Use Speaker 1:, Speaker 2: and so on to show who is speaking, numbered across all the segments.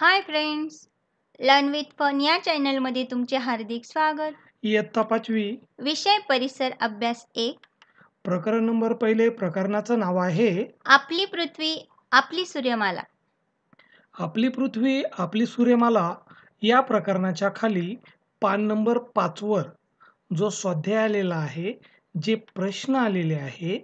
Speaker 1: high friends learn with fun या चॅनलमध्ये तुमचे हार्दिक स्वागत
Speaker 2: इयत्ता पाचवी
Speaker 1: विषय परिसर अभ्यास एक
Speaker 2: प्रकरण नंबर पहिले प्रकरणाचं नाव आहे
Speaker 1: आपली पृथ्वी आपली सूर्यमाला
Speaker 2: आपली पृथ्वी आपली सूर्यमाला या प्रकरणाच्या खाली पान नंबर पाचवर जो स्वाध्याय आलेला आहे जे प्रश्न आलेले आहे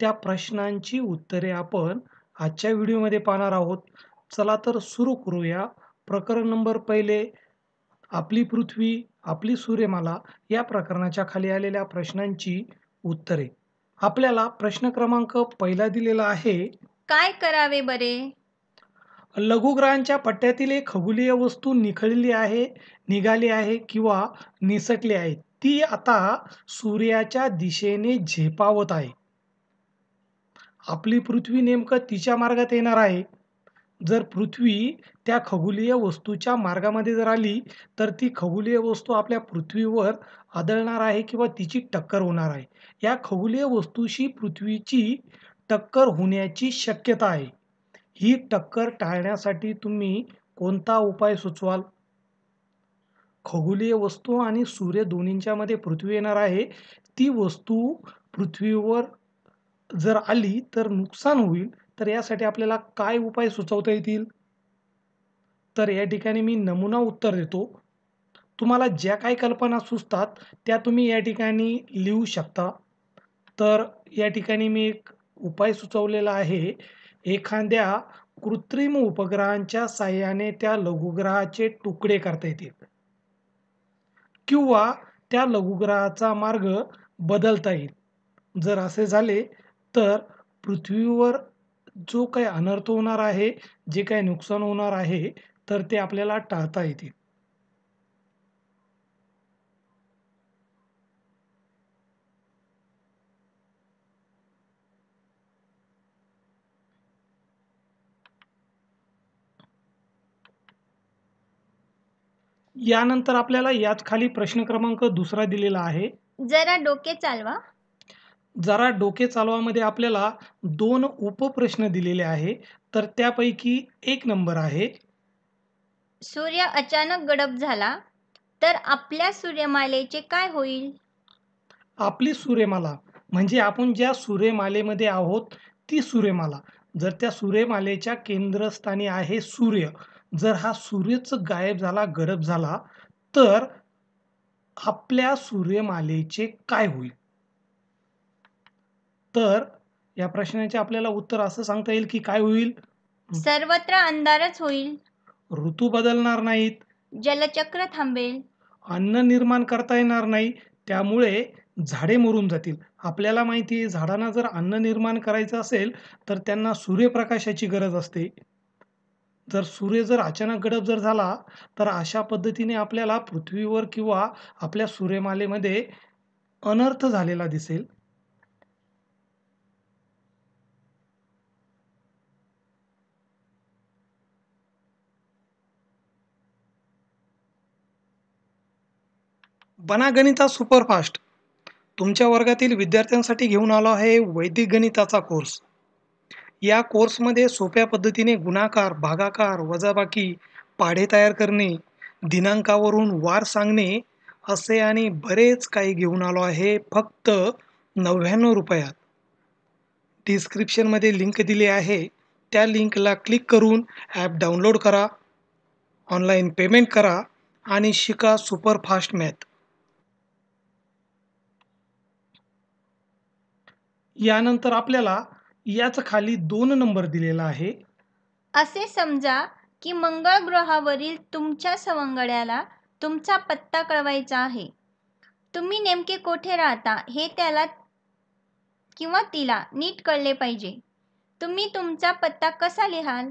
Speaker 2: त्या प्रश्नांची उत्तरे आपण आजच्या व्हिडिओमध्ये पाहणार आहोत चला तर सुरू करूया प्रकरण नंबर पहिले आपली पृथ्वी आपली सूर्यमाला या प्रकरणाच्या खाली आलेल्या प्रश्नांची उत्तरे आपल्याला प्रश्न क्रमांक पहिला दिलेला आहे
Speaker 1: काय करावे बरे
Speaker 2: लघुग्रहांच्या पट्ट्यातील एक खगोलीय वस्तू निखळली आहे निघाली आहे किंवा निसटली आहे ती आता सूर्याच्या दिशेने झेपावत आहे आपली पृथ्वी नेमकं तिच्या मार्गात येणार आहे जर पृथ्वी त्या खगोलीय वस्तूच्या मार्गामध्ये जर आली तर ती खगोलीय वस्तू आपल्या पृथ्वीवर आदळणार आहे किंवा तिची टक्कर होणार आहे या खगोलीय वस्तूशी पृथ्वीची टक्कर होण्याची शक्यता आहे ही टक्कर टाळण्यासाठी तुम्ही कोणता उपाय सुचवाल खगोलीय वस्तू आणि सूर्य दोन्हींच्यामध्ये पृथ्वी येणार आहे ती वस्तू पृथ्वीवर जर आली तर नुकसान होईल तर यासाठी आपल्याला काय उपाय सुचवता येतील तर या ठिकाणी मी नमुना उत्तर देतो तुम्हाला ज्या काही कल्पना सुचतात त्या तुम्ही या ठिकाणी लिहू शकता तर या ठिकाणी मी एक उपाय सुचवलेला आहे एखाद्या कृत्रिम उपग्रहांच्या साह्याने त्या लघुग्रहाचे तुकडे करता येतील किंवा त्या लघुग्रहाचा मार्ग बदलता येईल जर असे झाले तर पृथ्वीवर जो काही अनर्थ होणार आहे जे काही नुकसान होणार आहे तर ते आपल्याला टाळता येतील यानंतर आपल्याला याच खाली प्रश्न क्रमांक दुसरा दिलेला आहे
Speaker 1: जरा डोके चालवा
Speaker 2: जरा डोके चालवामध्ये आपल्याला दोन उपप्रश्न दिलेले आहे तर त्यापैकी एक नंबर आहे
Speaker 1: सूर्य अचानक गडप झाला तर आपल्या सूर्यमालेचे काय होईल
Speaker 2: आपली सूर्यमाला म्हणजे आपण ज्या सूर्यमालेमध्ये आहोत ती सूर्यमाला जर त्या सूर्यमालेच्या केंद्रस्थानी आहे सूर्य जर हा सूर्यच गायब झाला गडप झाला तर आपल्या सूर्यमालेचे काय होईल तर या प्रश्नाचे आपल्याला उत्तर असं सांगता येईल की काय होईल सर्वत्र अंधारच होईल ऋतू बदलणार नाहीत जलचक्र थांबेल अन्न निर्माण करता येणार नाही त्यामुळे झाडे मरून जातील आपल्याला माहिती आहे झाडांना जर अन्न निर्माण करायचं असेल तर त्यांना सूर्यप्रकाशाची गरज असते जर सूर्य जर अचानक गडप जर झाला तर अशा पद्धतीने आपल्याला पृथ्वीवर किंवा आपल्या सूर्यमालेमध्ये अनर्थ झालेला दिसेल बना गणिता सुपरफास्ट तुमच्या वर्गातील विद्यार्थ्यांसाठी घेऊन आलो आहे वैदिक गणिताचा कोर्स या कोर्समध्ये सोप्या पद्धतीने गुणाकार भागाकार वजाबाकी पाढे तयार करणे दिनांकावरून वार सांगणे असे आणि बरेच काही घेऊन आलो आहे फक्त नव्याण्णव रुपयात डिस्क्रिप्शनमध्ये लिंक दिली आहे त्या लिंकला क्लिक करून ॲप डाउनलोड करा ऑनलाईन पेमेंट करा आणि शिका सुपरफास्ट मॅथ यानंतर आपल्याला याच खाली दोन नंबर दिलेला आहे
Speaker 1: असे समजा की मंगळ ग्रहावरील तुमच्या सवंगड्याला तुमचा पत्ता कळवायचा आहे तुम्ही नेमके कोठे राहता हे त्याला किंवा तिला नीट कळले पाहिजे तुम्ही तुमचा पत्ता कसा लिहाल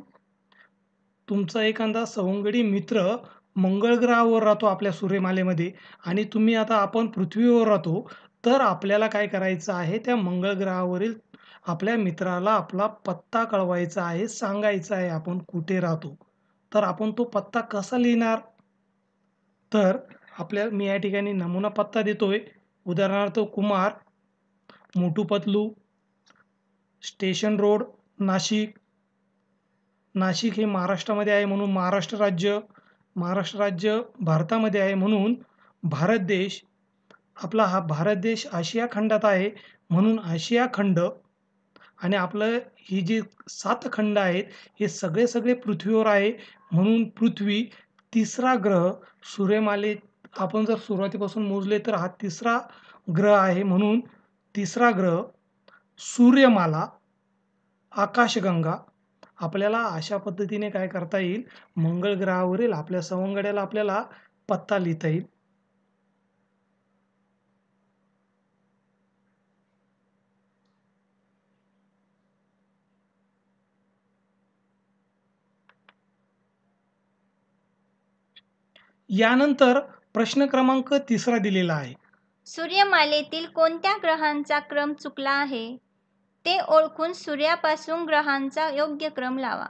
Speaker 2: तुमचा एखादा सवंगडी मित्र मंगळ ग्रहावर राहतो आपल्या सूर्यमालेमध्ये आणि तुम्ही आता आपण पृथ्वीवर राहतो तर आपल्याला काय करायचं आहे त्या मंगळ ग्रहावरील आपल्या मित्राला आपला पत्ता कळवायचा आहे सांगायचा आहे आपण कुठे राहतो तर आपण तो पत्ता कसा लिहिणार तर आपल्या मी या ठिकाणी नमुना पत्ता देतोय उदाहरणार्थ कुमार मोटू पतलू स्टेशन रोड नाशिक नाशिक हे महाराष्ट्रामध्ये आहे म्हणून महाराष्ट्र राज्य महाराष्ट्र राज्य भारतामध्ये आहे म्हणून भारत देश आपला हा भारत देश आशिया खंडात आहे म्हणून आशिया खंड आणि आपलं ही जे सात खंड आहेत हे सगळे सगळे पृथ्वीवर आहे म्हणून पृथ्वी तिसरा ग्रह सूर्यमाले आपण जर सुरुवातीपासून मोजले तर हा तिसरा ग्रह आहे म्हणून तिसरा ग्रह सूर्यमाला आकाशगंगा आपल्याला अशा पद्धतीने काय करता येईल मंगळ ग्रहावरील आपल्या सवंगड्याला आपल्याला पत्ता लिहिता येईल यानंतर प्रश्न क्रमांक तिसरा दिलेला आहे
Speaker 1: सूर्यमालेतील कोणत्या ग्रहांचा क्रम चुकला आहे ते ओळखून सूर्यापासून ग्रहांचा योग्य क्रम लावा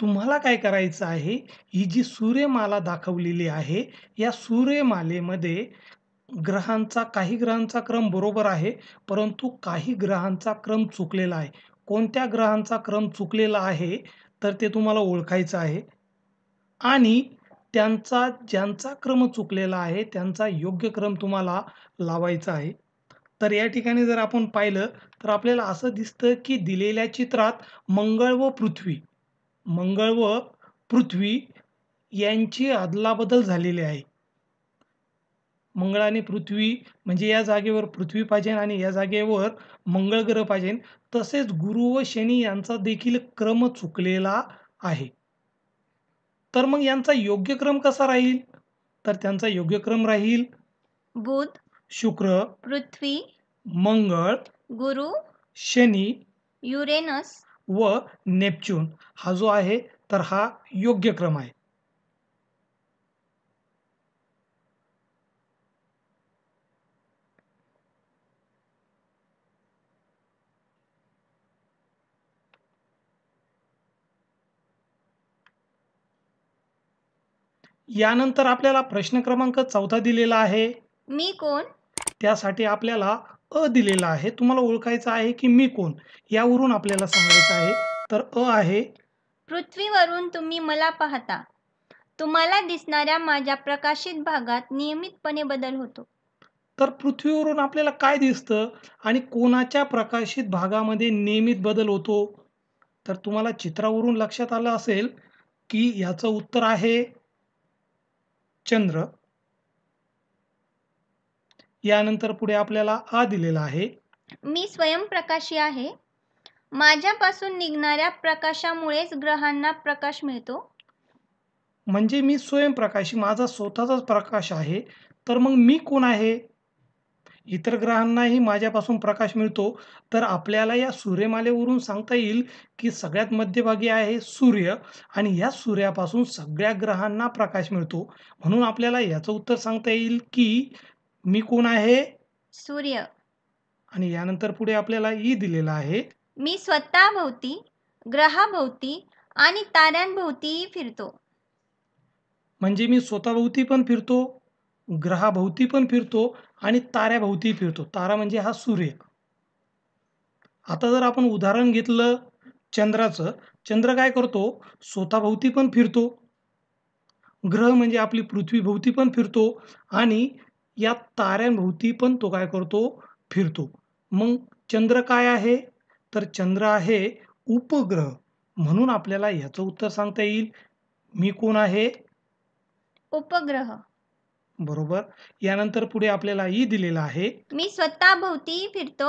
Speaker 2: तुम्हाला काय करायचं आहे ही जी सूर्यमाला दाखवलेली आहे या सूर्यमालेमध्ये ग्रहांचा काही ग्रहांचा क्रम बरोबर आहे परंतु काही ग्रहांचा क्रम चुकलेला आहे कोणत्या ग्रहांचा क्रम चुकलेला आहे तर ते तुम्हाला ओळखायचं आहे आणि त्यांचा ज्यांचा क्रम चुकलेला आहे त्यांचा योग्य क्रम तुम्हाला लावायचा आहे तर या ठिकाणी जर आपण पाहिलं तर आपल्याला असं दिसतं की दिलेल्या चित्रात मंगळ व पृथ्वी मंगळ व पृथ्वी यांची अदलाबदल झालेली आहे मंगळ आणि पृथ्वी म्हणजे या जागेवर पृथ्वी पाहिजे आणि या जागेवर मंगळ ग्रह पाहिजे तसेच गुरु व शनी यांचा देखील क्रम चुकलेला आहे तर मग यांचा योग्य क्रम कसा राहील तर त्यांचा योग्य क्रम राहील बुध शुक्र पृथ्वी मंगळ गुरु शनी युरेनस व नेपच्यून हा जो आहे तर हा योग्य क्रम आहे यानंतर आपल्याला प्रश्न क्रमांक चौथा दिलेला आहे मी कोण त्यासाठी आपल्याला अ दिलेला आहे तुम्हाला ओळखायचं आहे की मी कोण यावरून आपल्याला सांगायचं आहे तर अ आहे
Speaker 1: पृथ्वीवरून तुम्ही मला पाहता तुम्हाला दिसणाऱ्या माझ्या प्रकाशित भागात नियमितपणे बदल होतो
Speaker 2: तर पृथ्वीवरून आपल्याला काय दिसतं आणि कोणाच्या प्रकाशित भागामध्ये नियमित बदल होतो तर तुम्हाला चित्रावरून लक्षात आलं असेल की याचं उत्तर आहे चंद्र यानंतर पुढे आपल्याला आ दिलेला आहे मी
Speaker 1: स्वयंप्रकाशी आहे माझ्यापासून निघणाऱ्या प्रकाशामुळेच ग्रहांना प्रकाश मिळतो
Speaker 2: म्हणजे मी स्वयंप्रकाशी माझा स्वतःचाच प्रकाश आहे तर मग मी कोण आहे इतर ग्रहांनाही माझ्यापासून प्रकाश मिळतो तर आपल्याला या सूर्यमालेवरून सांगता येईल की सगळ्यात मध्यभागी आहे सूर्य आणि या सूर्यापासून सगळ्या ग्रहांना प्रकाश मिळतो म्हणून आपल्याला याचं उत्तर सांगता येईल की मी कोण आहे सूर्य आणि यानंतर पुढे आपल्याला ई दिलेला आहे
Speaker 1: मी स्वतः भोवती ग्रहाभोवती आणि ताऱ्यांभोवती फिरतो
Speaker 2: म्हणजे मी स्वतःभोवती पण फिरतो ग्रहाभोवती पण फिरतो आणि ताऱ्याभोवती फिरतो तारा म्हणजे हा सूर्य आता जर आपण उदाहरण घेतलं चंद्राचं चंद्र काय करतो स्वतःभोवती पण फिरतो ग्रह म्हणजे आपली पृथ्वीभोवती पण फिरतो आणि या ताऱ्यांभोवती पण तो काय करतो फिरतो मग चंद्र काय आहे तर चंद्र आहे उपग्रह म्हणून आपल्याला याचं उत्तर सांगता येईल मी कोण आहे उपग्रह बरोबर यानंतर पुढे आपल्याला ई दिलेला आहे
Speaker 1: मी स्वतः भोवती फिरतो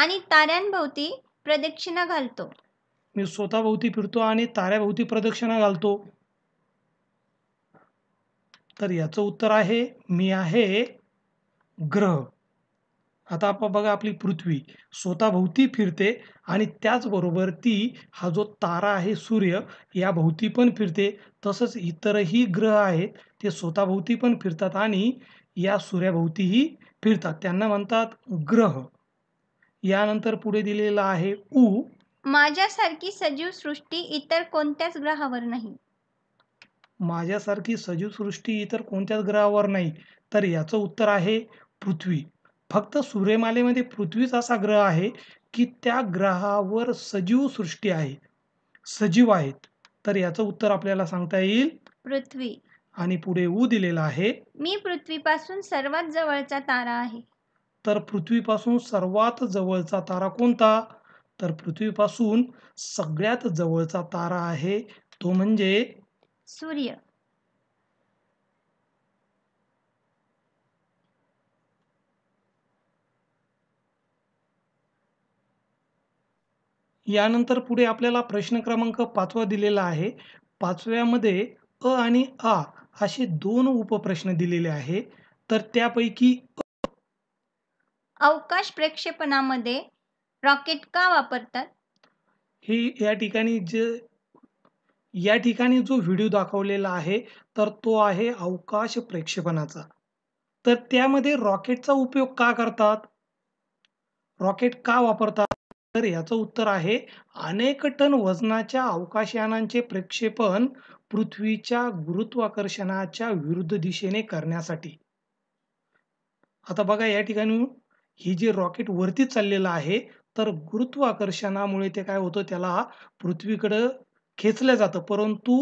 Speaker 1: आणि ताऱ्यांभोवती प्रदक्षिणा घालतो
Speaker 2: मी स्वतःभोवती फिरतो आणि ताऱ्याभोवती प्रदक्षिणा घालतो तर याचं उत्तर आहे मी आहे ग्रह आता आपण बघा आपली पृथ्वी स्वतःभोवती फिरते आणि त्याचबरोबर ती हा जो तारा आहे सूर्य याभोवती पण फिरते तसंच इतरही ग्रह आहेत ते स्वतःभोवती पण फिरतात आणि या सूर्याभोवतीही फिरतात त्यांना म्हणतात ग्रह यानंतर पुढे दिलेला आहे उ
Speaker 1: माझ्यासारखी सजीव सृष्टी इतर कोणत्याच ग्रहावर नाही
Speaker 2: माझ्यासारखी सजीव सृष्टी इतर कोणत्याच ग्रहावर नाही तर याचं उत्तर आहे पृथ्वी फक्त सूर्यमालेमध्ये पृथ्वीच असा ग्रह आहे की त्या ग्रहावर सजीव सृष्टी आहे सजीव आहेत तर याचं उत्तर आपल्याला सांगता येईल पृथ्वी आणि पुढे ऊ दिलेला आहे
Speaker 1: मी पृथ्वीपासून सर्वात जवळचा तारा आहे
Speaker 2: तर पृथ्वीपासून सर्वात जवळचा तारा कोणता तर पृथ्वीपासून सगळ्यात जवळचा तारा आहे तो म्हणजे सूर्य यानंतर पुढे आपल्याला प्रश्न क्रमांक पाचवा दिलेला आहे पाचव्यामध्ये अ आणि आ असे दोन उपप्रश्न दिलेले आहे तर त्यापैकी
Speaker 1: अवकाश प्रक्षेपणामध्ये रॉकेट का वापरतात
Speaker 2: हे या ठिकाणी जे या ठिकाणी जो व्हिडिओ दाखवलेला आहे तर तो आहे अवकाश प्रक्षेपणाचा तर त्यामध्ये रॉकेटचा उपयोग का करतात रॉकेट का वापरतात तर याचं उत्तर आहे अनेक टन वजनाच्या अवकाशयानांचे प्रक्षेपण पृथ्वीच्या गुरुत्वाकर्षणाच्या विरुद्ध दिशेने करण्यासाठी आता बघा या ठिकाणी ही जी रॉकेट वरती चाललेलं आहे तर गुरुत्वाकर्षणामुळे ते काय होतं त्याला पृथ्वीकडं खेचलं जातं परंतु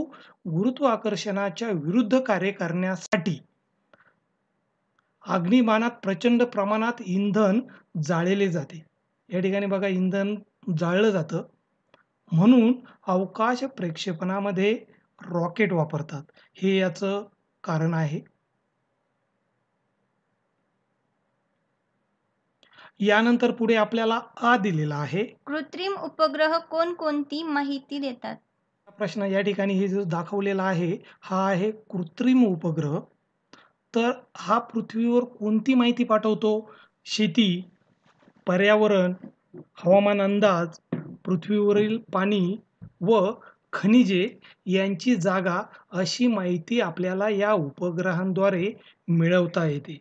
Speaker 2: गुरुत्वाकर्षणाच्या विरुद्ध कार्य करण्यासाठी अग्निमानात प्रचंड प्रमाणात इंधन जाळले जाते या ठिकाणी बघा इंधन जाळलं जातं म्हणून अवकाश प्रक्षेपणामध्ये रॉकेट वापरतात हे याचं कारण आहे यानंतर पुढे आपल्याला आ दिलेला आहे
Speaker 1: कृत्रिम उपग्रह कोणकोणती माहिती देतात
Speaker 2: प्रश्न या ठिकाणी हे जो दाखवलेला आहे हा आहे कृत्रिम उपग्रह तर हा पृथ्वीवर कोणती माहिती पाठवतो शेती पर्यावरण हवामान अंदाज पृथ्वीवरील पाणी व खनिजे यांची जागा अशी माहिती आपल्याला या उपग्रहांद्वारे मिळवता येते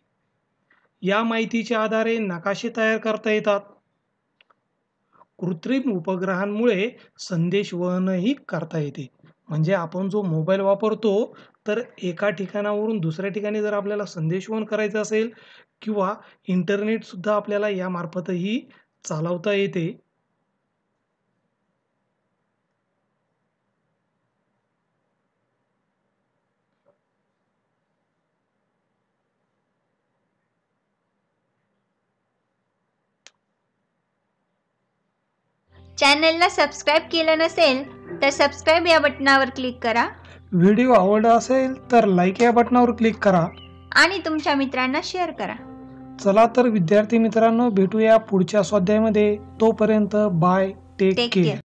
Speaker 2: या माहितीच्या आधारे नकाशे तयार करता येतात कृत्रिम उपग्रहांमुळे संदेश वहनही करता येते म्हणजे आपण जो मोबाईल वापरतो तर एका ठिकाणावरून दुसऱ्या ठिकाणी जर आपल्याला संदेशवहन करायचं असेल किंवा इंटरनेटसुद्धा आपल्याला या मार्फतही चालवता येते
Speaker 1: चॅनलला सबस्क्राईब केलं नसेल तर सबस्क्राईब या बटनावर क्लिक करा
Speaker 2: व्हिडिओ आवडला असेल तर लाईक या बटनावर क्लिक करा
Speaker 1: आणि तुमच्या मित्रांना शेअर करा
Speaker 2: चला तर विद्यार्थी मित्रांनो भेटूया पुढच्या स्वाध्यायामध्ये तोपर्यंत बाय टेक केअर